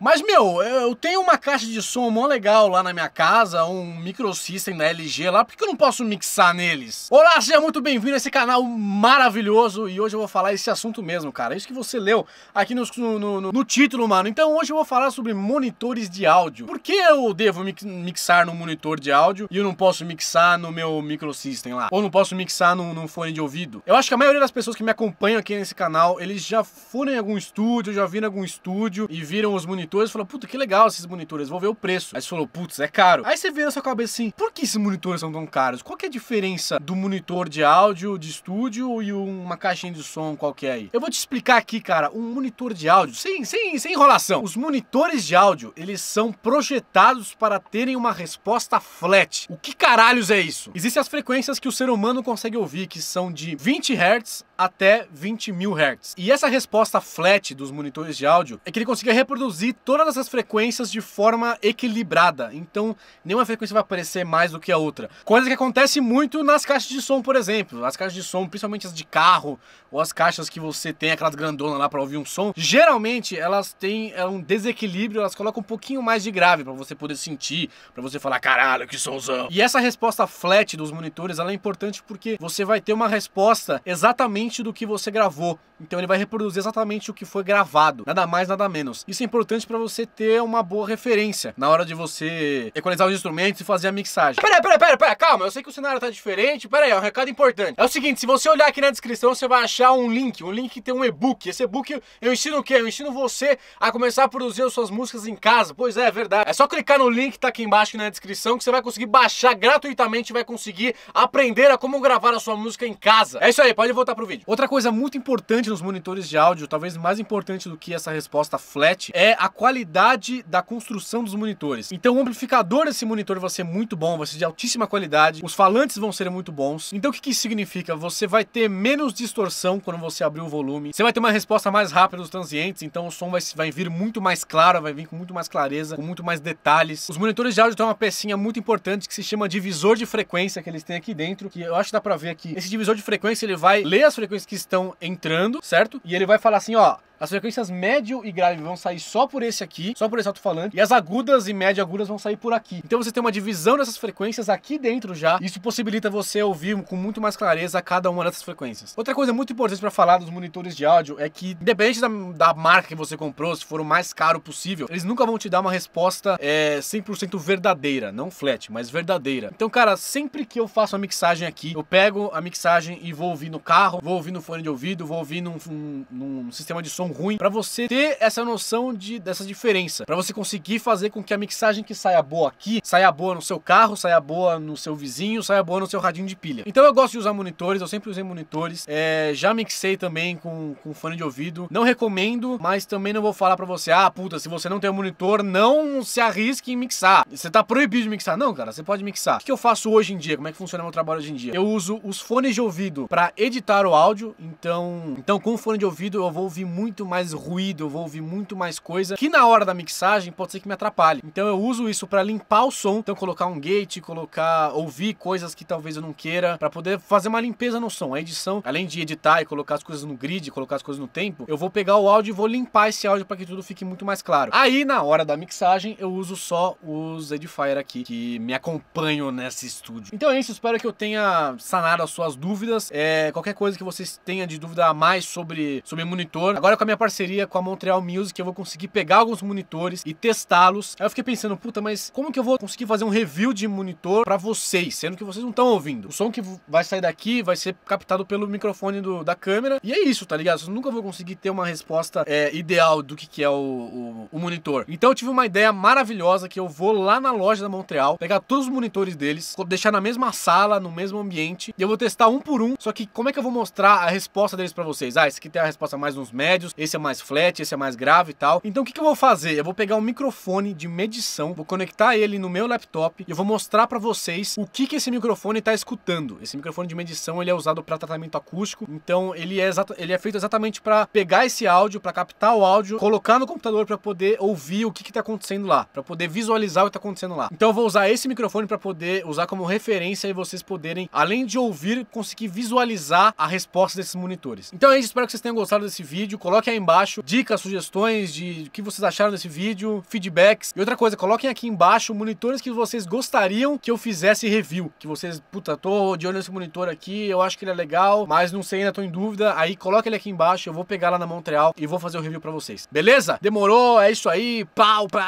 Mas, meu, eu tenho uma caixa de som mó legal lá na minha casa, um microsystem da LG lá, por que eu não posso mixar neles? Olá, seja muito bem-vindo a esse canal maravilhoso e hoje eu vou falar esse assunto mesmo, cara. É isso que você leu aqui no, no, no, no título, mano. Então hoje eu vou falar sobre monitores de áudio. Por que eu devo mixar no monitor de áudio e eu não posso mixar no meu microsystem lá? Ou não posso mixar no, no fone de ouvido? Eu acho que a maioria das pessoas que me acompanham aqui nesse canal, eles já foram em algum estúdio, já viram algum estúdio e viram os monitores monitores e falou, puta, que legal esses monitores, vou ver o preço. Aí você falou, putz, é caro. Aí você vê na sua cabeça assim, por que esses monitores são tão caros? Qual que é a diferença do monitor de áudio de estúdio e uma caixinha de som qualquer aí? Eu vou te explicar aqui, cara, um monitor de áudio, sem, sem, sem enrolação. Os monitores de áudio, eles são projetados para terem uma resposta flat. O que caralhos é isso? Existem as frequências que o ser humano consegue ouvir, que são de 20 Hz até 20 mil Hz. E essa resposta flat dos monitores de áudio é que ele consiga reproduzir todas essas frequências de forma equilibrada. Então, nenhuma frequência vai aparecer mais do que a outra. Coisa que acontece muito nas caixas de som, por exemplo. As caixas de som, principalmente as de carro, ou as caixas que você tem aquelas grandonas lá para ouvir um som, geralmente elas têm é um desequilíbrio, elas colocam um pouquinho mais de grave para você poder sentir, para você falar, caralho, que somzão. E essa resposta flat dos monitores, ela é importante porque você vai ter uma resposta exatamente do que você gravou. Então ele vai reproduzir exatamente o que foi gravado, nada mais, nada menos. Isso é importante para você ter uma boa referência na hora de você equalizar os instrumentos e fazer a mixagem. Peraí, peraí, peraí, peraí, calma, eu sei que o cenário tá diferente, peraí, é um recado importante. É o seguinte, se você olhar aqui na descrição, você vai achar um link, um link que tem um e-book. Esse e-book eu ensino o quê? Eu ensino você a começar a produzir as suas músicas em casa. Pois é, é verdade. É só clicar no link que tá aqui embaixo na descrição que você vai conseguir baixar gratuitamente, e vai conseguir aprender a como gravar a sua música em casa. É isso aí, pode voltar pro vídeo. Outra coisa muito importante nos monitores de áudio, talvez mais importante do que essa resposta flat, é a qualidade da construção dos monitores. Então o amplificador desse monitor vai ser muito bom, vai ser de altíssima qualidade, os falantes vão ser muito bons. Então o que, que isso significa? Você vai ter menos distorção quando você abrir o volume, você vai ter uma resposta mais rápida dos transientes, então o som vai, vai vir muito mais claro, vai vir com muito mais clareza, com muito mais detalhes. Os monitores de áudio têm uma pecinha muito importante que se chama divisor de frequência que eles têm aqui dentro, que eu acho que dá pra ver aqui. Esse divisor de frequência, ele vai ler as frequências que estão entrando, certo? E ele vai falar assim, ó, as frequências médio e grave vão sair só por esse aqui, só por esse alto-falante, e as agudas e médio agudas vão sair por aqui. Então você tem uma divisão dessas frequências aqui dentro já. Isso possibilita você ouvir com muito mais clareza cada uma dessas frequências. Outra coisa muito importante para falar dos monitores de áudio é que, independente da, da, marca que você comprou, se for o mais caro possível, eles nunca vão te dar uma resposta é, 100% verdadeira, não flat, mas verdadeira. Então, cara, sempre que eu faço a mixagem aqui, eu pego a mixagem e vou ouvir no carro, vou ouvir no fone de ouvido, vou ouvir num, num, num sistema de som ruim, para você ter essa noção de, dessa diferença, para você conseguir fazer com que a mixagem que saia boa aqui, saia boa no seu carro, saia boa no seu vizinho, saia boa no seu radinho de pilha. Então eu gosto de usar monitores, eu sempre usei monitores, é, já mixei também com, com fone de ouvido, não recomendo, mas também não vou falar para você, ah, puta, se você não tem um monitor, não se arrisque em mixar, você tá proibido de mixar. Não, cara, você pode mixar. O que eu faço hoje em dia, como é que funciona meu trabalho hoje em dia? Eu uso os fones de ouvido para editar o áudio, então, então com fone de ouvido eu vou ouvir muito muito mais ruído, eu vou ouvir muito mais coisa, que na hora da mixagem pode ser que me atrapalhe. Então eu uso isso para limpar o som, então colocar um gate, colocar ouvir coisas que talvez eu não queira, para poder fazer uma limpeza no som. A edição, além de editar e colocar as coisas no grid, colocar as coisas no tempo, eu vou pegar o áudio e vou limpar esse áudio para que tudo fique muito mais claro. Aí na hora da mixagem eu uso só os Edifier aqui que me acompanham nesse estúdio. Então é isso, espero que eu tenha sanado as suas dúvidas. É, qualquer coisa que vocês tenham de dúvida a mais sobre sobre monitor. Agora com a minha parceria com a Montreal Music, eu vou conseguir pegar alguns monitores e testá-los. Aí eu fiquei pensando, puta, mas como que eu vou conseguir fazer um review de monitor para vocês, sendo que vocês não estão ouvindo? O som que vai sair daqui vai ser captado pelo microfone do, da câmera. E é isso, tá ligado? Eu nunca vou conseguir ter uma resposta é, ideal do que, que é o, o, o monitor. Então eu tive uma ideia maravilhosa que eu vou lá na loja da Montreal, pegar todos os monitores deles, deixar na mesma sala, no mesmo ambiente, e eu vou testar um por um. Só que como é que eu vou mostrar a resposta deles para vocês? Ah, esse aqui tem a resposta mais nos médios, esse é mais flat, esse é mais grave e tal. Então o que, que eu vou fazer? Eu vou pegar um microfone de medição, vou conectar ele no meu laptop e eu vou mostrar para vocês o que, que esse microfone está escutando. Esse microfone de medição ele é usado para tratamento acústico, então ele é, ele é feito exatamente para pegar esse áudio, para captar o áudio, colocar no computador para poder ouvir o que está acontecendo lá, para poder visualizar o que está acontecendo lá. Então eu vou usar esse microfone para poder usar como referência e vocês poderem, além de ouvir, conseguir visualizar a resposta desses monitores. Então é isso, espero que vocês tenham gostado desse vídeo. Coloque Coloquem aí embaixo dicas, sugestões de o que vocês acharam desse vídeo, feedbacks. E outra coisa, coloquem aqui embaixo monitores que vocês gostariam que eu fizesse review. Que vocês, puta, tô de olho nesse monitor aqui, eu acho que ele é legal, mas não sei ainda, tô em dúvida. Aí coloquem ele aqui embaixo, eu vou pegar lá na Montreal e vou fazer o review pra vocês. Beleza? Demorou, é isso aí. Pau, pau.